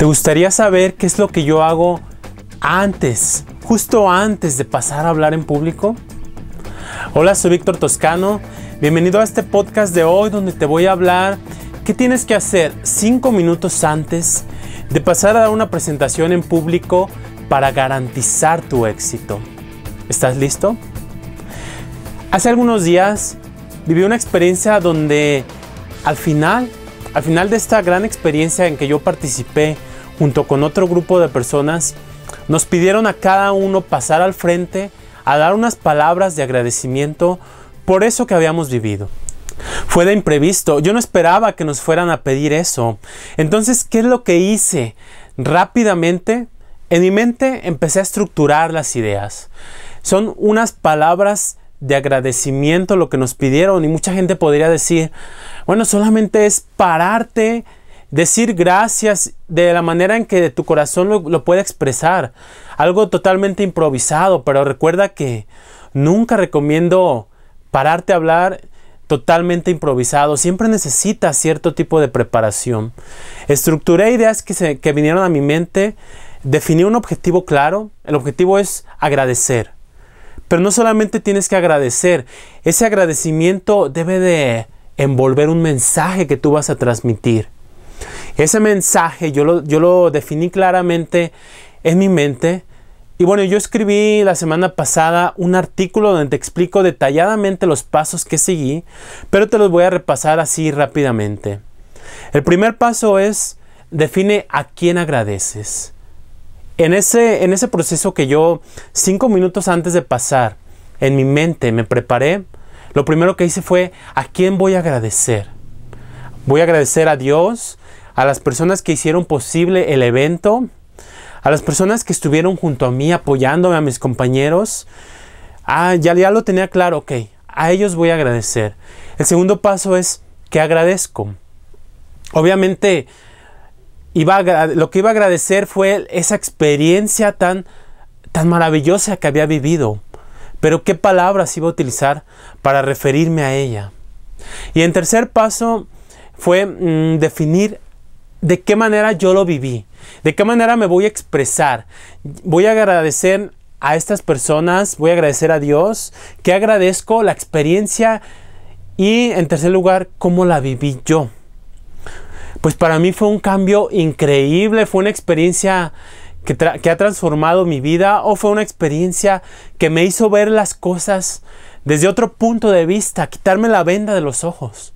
¿Te gustaría saber qué es lo que yo hago antes, justo antes de pasar a hablar en público? Hola, soy Víctor Toscano. Bienvenido a este podcast de hoy donde te voy a hablar qué tienes que hacer cinco minutos antes de pasar a dar una presentación en público para garantizar tu éxito. ¿Estás listo? Hace algunos días viví una experiencia donde al final, al final de esta gran experiencia en que yo participé, junto con otro grupo de personas, nos pidieron a cada uno pasar al frente a dar unas palabras de agradecimiento por eso que habíamos vivido. Fue de imprevisto, yo no esperaba que nos fueran a pedir eso. Entonces, ¿qué es lo que hice? Rápidamente, en mi mente empecé a estructurar las ideas. Son unas palabras de agradecimiento lo que nos pidieron y mucha gente podría decir, bueno, solamente es pararte, Decir gracias de la manera en que tu corazón lo, puede expresar. Algo totalmente improvisado, pero recuerda que nunca recomiendo pararte a hablar totalmente improvisado. Siempre necesitas cierto tipo de preparación. Estructuré ideas que, que vinieron a mi mente. Definí un objetivo claro. El objetivo es agradecer. Pero no solamente tienes que agradecer, ese agradecimiento debe de envolver un mensaje que tú vas a transmitir. Ese mensaje yo lo, definí claramente en mi mente. Y bueno, yo escribí la semana pasada un artículo donde te explico detalladamente los pasos que seguí, pero te los voy a repasar así rápidamente. El primer paso es, define a quién agradeces. En ese, en ese proceso que yo, cinco minutos antes de pasar, en mi mente me preparé, lo primero que hice fue, ¿a quién voy a agradecer? Voy a agradecer a Dios, a las personas que hicieron posible el evento, a las personas que estuvieron junto a mí apoyándome, a mis compañeros. Ah, ya, ya lo tenía claro, ok, a ellos voy a agradecer. El segundo paso es que agradezco. Obviamente, iba lo que iba a agradecer fue esa experiencia tan, tan maravillosa que había vivido. Pero qué palabras iba a utilizar para referirme a ella. Y en tercer paso fue mm, definir de qué manera yo lo viví, de qué manera me voy a expresar. Voy a agradecer a estas personas, voy a agradecer a Dios, que agradezco la experiencia y en tercer lugar, cómo la viví yo. Pues para mí fue un cambio increíble, fue una experiencia que, que, ha transformado mi vida o fue una experiencia que me hizo ver las cosas desde otro punto de vista, quitarme la venda de los ojos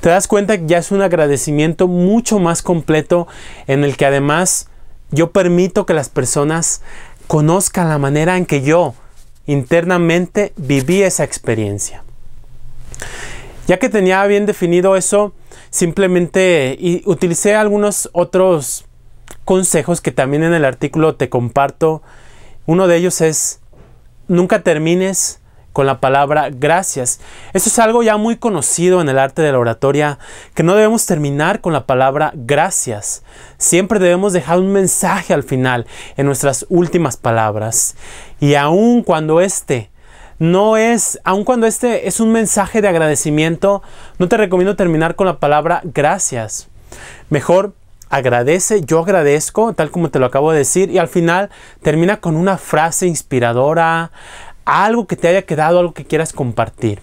te das cuenta que ya es un agradecimiento mucho más completo en el que además yo permito que las personas conozcan la manera en que yo internamente viví esa experiencia. Ya que tenía bien definido eso, simplemente utilicé algunos otros consejos que también en el artículo te comparto. Uno de ellos es, nunca termines con la palabra gracias. Eso es algo ya muy conocido en el arte de la oratoria, que no debemos terminar con la palabra gracias. Siempre debemos dejar un mensaje al final, en nuestras últimas palabras. Y aun cuando este no es, aun cuando este es un mensaje de agradecimiento, no te recomiendo terminar con la palabra gracias. Mejor agradece, yo agradezco, tal como te lo acabo de decir, y al final termina con una frase inspiradora, algo que te haya quedado, algo que quieras compartir.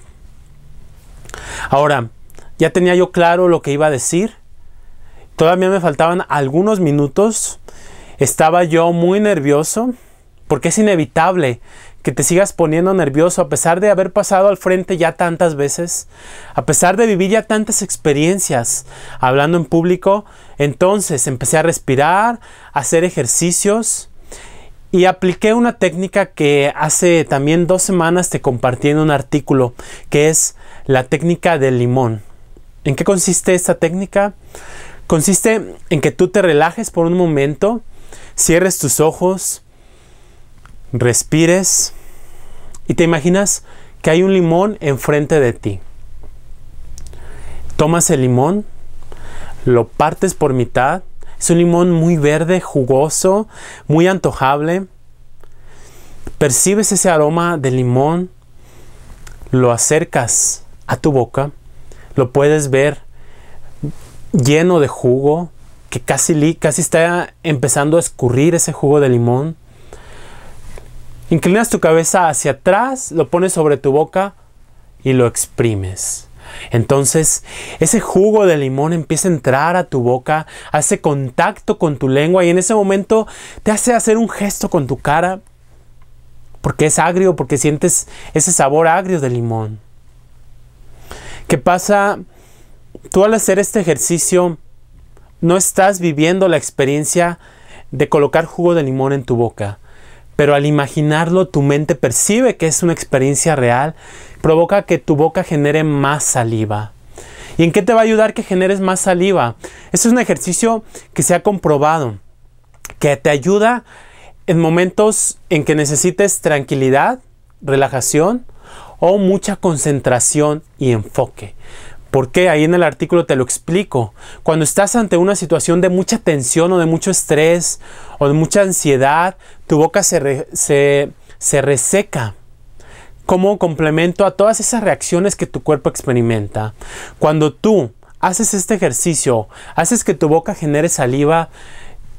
Ahora, ya tenía yo claro lo que iba a decir. Todavía me faltaban algunos minutos. Estaba yo muy nervioso, porque es inevitable que te sigas poniendo nervioso a pesar de haber pasado al frente ya tantas veces, a pesar de vivir ya tantas experiencias hablando en público, entonces empecé a respirar, a hacer ejercicios, y apliqué una técnica que hace también dos semanas te compartí en un artículo, que es la técnica del limón. ¿En qué consiste esta técnica? Consiste en que tú te relajes por un momento, cierres tus ojos, respires y te imaginas que hay un limón enfrente de ti. Tomas el limón, lo partes por mitad, es un limón muy verde, jugoso, muy antojable. Percibes ese aroma de limón, lo acercas a tu boca, lo puedes ver lleno de jugo, que casi, casi está empezando a escurrir ese jugo de limón. Inclinas tu cabeza hacia atrás, lo pones sobre tu boca y lo exprimes. Entonces, ese jugo de limón empieza a entrar a tu boca, hace contacto con tu lengua y en ese momento te hace hacer un gesto con tu cara porque es agrio, porque sientes ese sabor agrio de limón. ¿Qué pasa? Tú al hacer este ejercicio no estás viviendo la experiencia de colocar jugo de limón en tu boca pero al imaginarlo tu mente percibe que es una experiencia real, provoca que tu boca genere más saliva. ¿Y en qué te va a ayudar que generes más saliva? Este es un ejercicio que se ha comprobado, que te ayuda en momentos en que necesites tranquilidad, relajación o mucha concentración y enfoque. ¿Por qué? Ahí en el artículo te lo explico. Cuando estás ante una situación de mucha tensión o de mucho estrés o de mucha ansiedad, tu boca se, se reseca como complemento a todas esas reacciones que tu cuerpo experimenta. Cuando tú haces este ejercicio, haces que tu boca genere saliva,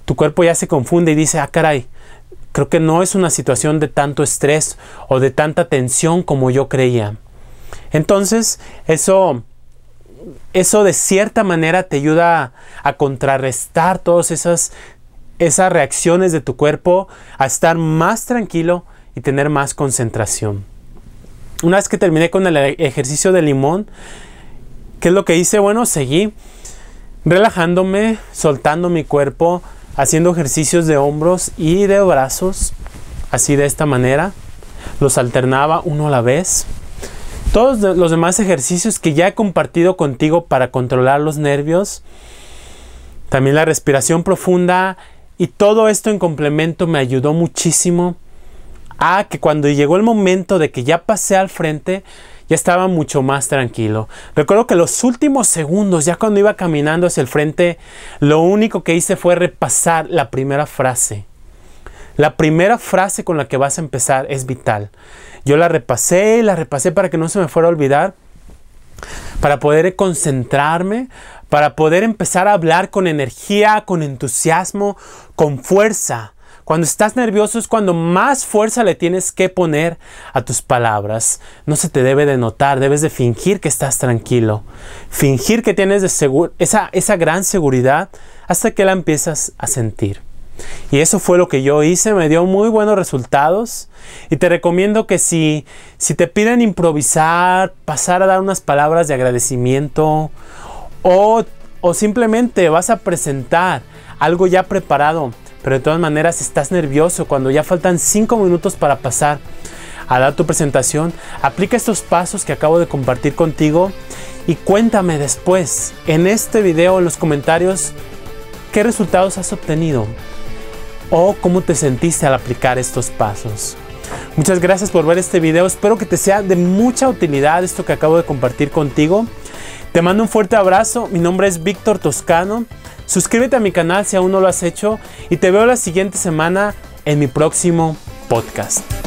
tu cuerpo ya se confunde y dice, ah, caray, creo que no es una situación de tanto estrés o de tanta tensión como yo creía. Entonces, eso eso de cierta manera te ayuda a, contrarrestar todas esas, esas reacciones de tu cuerpo, a estar más tranquilo y tener más concentración. Una vez que terminé con el ejercicio de limón, ¿qué es lo que hice? Bueno, seguí relajándome, soltando mi cuerpo, haciendo ejercicios de hombros y de brazos, así de esta manera. Los alternaba uno a la vez todos los demás ejercicios que ya he compartido contigo para controlar los nervios, también la respiración profunda y todo esto en complemento me ayudó muchísimo a que cuando llegó el momento de que ya pasé al frente, ya estaba mucho más tranquilo. Recuerdo que los últimos segundos, ya cuando iba caminando hacia el frente, lo único que hice fue repasar la primera frase. La primera frase con la que vas a empezar es vital. Yo la repasé, la repasé para que no se me fuera a olvidar, para poder concentrarme, para poder empezar a hablar con energía, con entusiasmo, con fuerza. Cuando estás nervioso es cuando más fuerza le tienes que poner a tus palabras. No se te debe de notar, debes de fingir que estás tranquilo. Fingir que tienes esa gran seguridad hasta que la empiezas a sentir. Y eso fue lo que yo hice, me dio muy buenos resultados. Y te recomiendo que si, te piden improvisar, pasar a dar unas palabras de agradecimiento o, o simplemente vas a presentar algo ya preparado, pero de todas maneras estás nervioso cuando ya faltan 5 minutos para pasar a dar tu presentación, aplica estos pasos que acabo de compartir contigo y cuéntame después en este video en los comentarios qué resultados has obtenido o cómo te sentiste al aplicar estos pasos. Muchas gracias por ver este video, espero que te sea de mucha utilidad esto que acabo de compartir contigo. Te mando un fuerte abrazo, mi nombre es Víctor Toscano, suscríbete a mi canal si aún no lo has hecho y te veo la siguiente semana en mi próximo podcast.